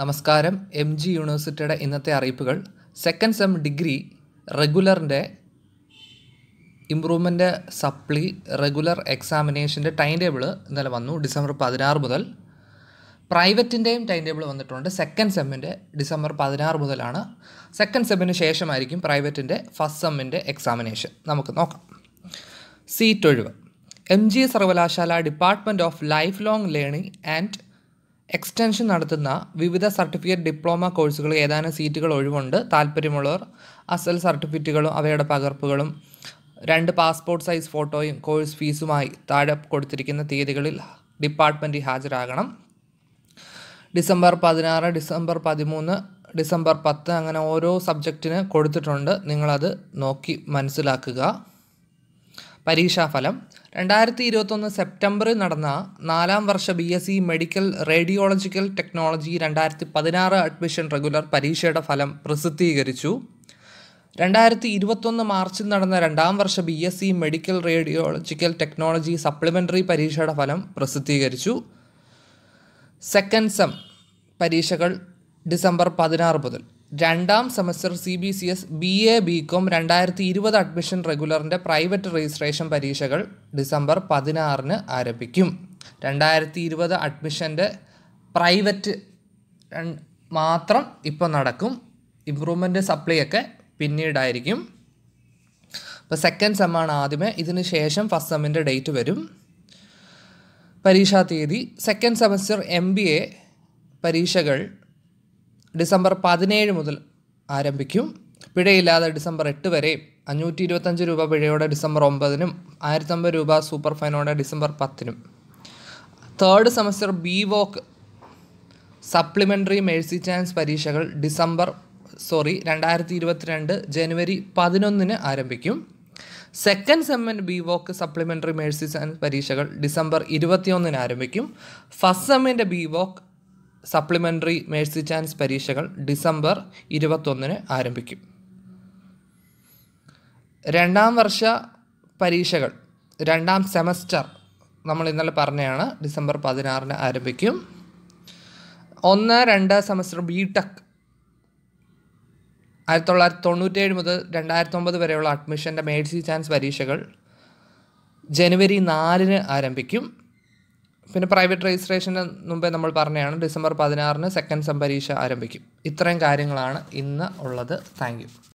നമസ്കാരം M G യൂണിവേഴ്സിറ്റിയുടെ ഇന്നത്തെ അറിയിപ്പുകൾ സെക്കൻഡ് സെം ഡിഗ്രി റെഗുലറിൻ്റെ ഇമ്പ്രൂവ്മെൻ്റ് സപ്ലി റെഗുലർ എക്സാമിനേഷൻ്റെ ടൈം ടേബിൾ ഇന്നലെ വന്നു ഡിസംബർ പതിനാറ് മുതൽ പ്രൈവറ്റിൻ്റെയും ടൈം ടേബിൾ വന്നിട്ടുണ്ട് സെക്കൻഡ് സെമ്മിൻ്റെ ഡിസംബർ പതിനാറ് മുതലാണ് സെക്കൻഡ് സെമ്മിന് ശേഷമായിരിക്കും പ്രൈവറ്റിൻ്റെ ഫസ്റ്റ് സെമ്മിൻ്റെ എക്സാമിനേഷൻ നമുക്ക് നോക്കാം സീറ്റ് ഒഴിവ് എം ജി സർവകലാശാല department of life long learning and extension നടത്തുന്ന വിവിധ സർട്ടിഫിക്കറ്റ് ഡിപ്ലോമ കോഴ്സുകൾ ഏതാനും സീറ്റുകൾ ഒഴിവുണ്ട് താല്പര്യമുള്ളവർ അസൽ സർട്ടിഫിക്കറ്റുകളും അവയുടെ പകർപ്പുകളും രണ്ട് പാസ്പോർട്ട് സൈസ് ഫോട്ടോയും കോഴ്സ് ഫീസുമായി താഴെ കൊടുത്തിരിക്കുന്ന തീയതികളിൽ ഡിപ്പാർട്ട്മെൻറ്റിൽ ഹാജരാകണം ഡിസംബർ പതിനാറ് ഡിസംബർ പതിമൂന്ന് ഡിസംബർ പത്ത് അങ്ങനെ ഓരോ സബ്ജക്റ്റിന് കൊടുത്തിട്ടുണ്ട് നിങ്ങളത് നോക്കി മനസ്സിലാക്കുക പരീക്ഷാഫലം രണ്ടായിരത്തി ഇരുപത്തൊന്ന് സെപ്റ്റംബറിൽ നടന്ന നാലാം വർഷ B S C medical radiological technology രണ്ടായിരത്തി പതിനാറ് അഡ്മിഷൻ റെഗുലർ പരീക്ഷയുടെ ഫലം പ്രസിദ്ധീകരിച്ചു രണ്ടായിരത്തി ഇരുപത്തൊന്ന് മാർച്ചിൽ നടന്ന രണ്ടാം വർഷ B S C medical radiological technology supplementary പരീക്ഷയുടെ ഫലം പ്രസിദ്ധീകരിച്ചു സെക്കൻഡ് സെം പരീക്ഷകൾ ഡിസംബർ പതിനാറ് മുതൽ രണ്ടാം semester C B C S B A B com രണ്ടായിരത്തി ഇരുപത് അഡ്മിഷൻ റെഗുലറിൻ്റെ പ്രൈവറ്റ് രജിസ്ട്രേഷൻ പരീക്ഷകൾ ഡിസംബർ പതിനാറിന് ആരംഭിക്കും രണ്ടായിരത്തി ഇരുപത് അഡ്മിഷൻ്റെ പ്രൈവറ്റ് മാത്രം ഇപ്പോൾ നടക്കും ഇമ്പ്രൂവ്മെൻറ്റ് സപ്ലൈ ഒക്കെ പിന്നീടായിരിക്കും അപ്പോൾ സെക്കൻഡ് സെമ്മാണ് ആദ്യമേ ഇതിന് ശേഷം ഫസ്റ്റ് സെമ്മിൻ്റെ ഡേറ്റ് വരും പരീക്ഷാ തീയതി second semester M B A പരീക്ഷകൾ ഡിസംബർ പതിനേഴ് മുതൽ ആരംഭിക്കും പിഴയില്ലാതെ ഡിസംബർ എട്ട് വരെ അഞ്ഞൂറ്റി ഇരുപത്തഞ്ച് രൂപ പിഴയോടെ ഡിസംബർ ഒമ്പതിനും ആയിരത്തമ്പത് രൂപ സൂപ്പർ ഫൈനോടെ ഡിസംബർ പത്തിനും third semester B voc supplementary mercy chance പരീക്ഷകൾ ഡിസംബർ സോറി രണ്ടായിരത്തി ഇരുപത്തിരണ്ട് ജനുവരി പതിനൊന്നിന് ആരംഭിക്കും സെക്കൻഡ് സെമ്മൻ B voc supplementary mercy chance പരീക്ഷകൾ ഡിസംബർ ഇരുപത്തിയൊന്നിന് ആരംഭിക്കും ഫസ്റ്റ് സെമ്മിൻ്റെ B voc supplementary mercy chance പരീക്ഷകൾ ഡിസംബർ ഇരുപത്തൊന്നിന് ആരംഭിക്കും രണ്ടാം വർഷ പരീക്ഷകൾ രണ്ടാം സെമസ്റ്റർ നമ്മൾ ഇന്നലെ പറഞ്ഞതാണ് ഡിസംബർ പതിനാറിന് ആരംഭിക്കും ഒന്ന് രണ്ട് സെമസ്റ്റർ ബി ടെക് ആയിരത്തി തൊള്ളായിരത്തി തൊണ്ണൂറ്റേഴ് മുതൽ രണ്ടായിരത്തി ഒമ്പത് വരെയുള്ള അഡ്മിഷൻ്റെ മേഴ്സി ചാൻസ് പരീക്ഷകൾ ജനുവരി നാലിന് ആരംഭിക്കും പിന്നെ പ്രൈവറ്റ് രജിസ്ട്രേഷന് മുമ്പേ നമ്മൾ പറഞ്ഞതാണ് ഡിസംബർ പതിനാറിന് സെക്കൻഡ് സെം പരീക്ഷ ആരംഭിക്കും ഇത്രയും കാര്യങ്ങളാണ് ഇന്ന് ഉള്ളത് താങ്ക്